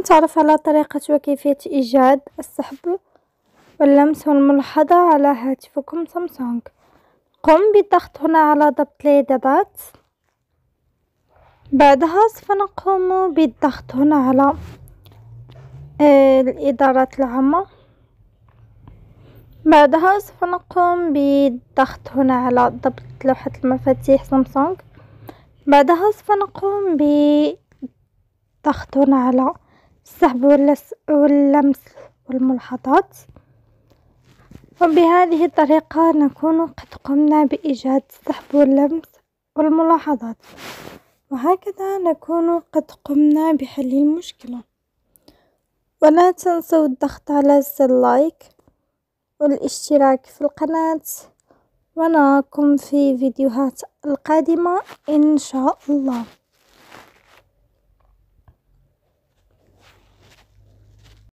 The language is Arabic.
نتعرف على طريقة وكيفية إيجاد السحب واللمس والملاحظة على هاتفكم سامسونج قم بالضغط هنا على ضبط الإعدادات بعدها سوف نقوم بالضغط هنا على آه، الإدارات العامة بعدها سوف نقوم بالضغط هنا على ضبط لوحة المفاتيح سامسونج بعدها سوف نقوم بالضغط هنا على السحب واللمس والملاحظات وبهذه الطريقة نكون قد قمنا بإيجاد السحب واللمس والملاحظات وهكذا نكون قد قمنا بحل المشكلة ولا تنسوا الضغط على زر اللايك والاشتراك في القناة ونراكم في فيديوهات القادمة إن شاء الله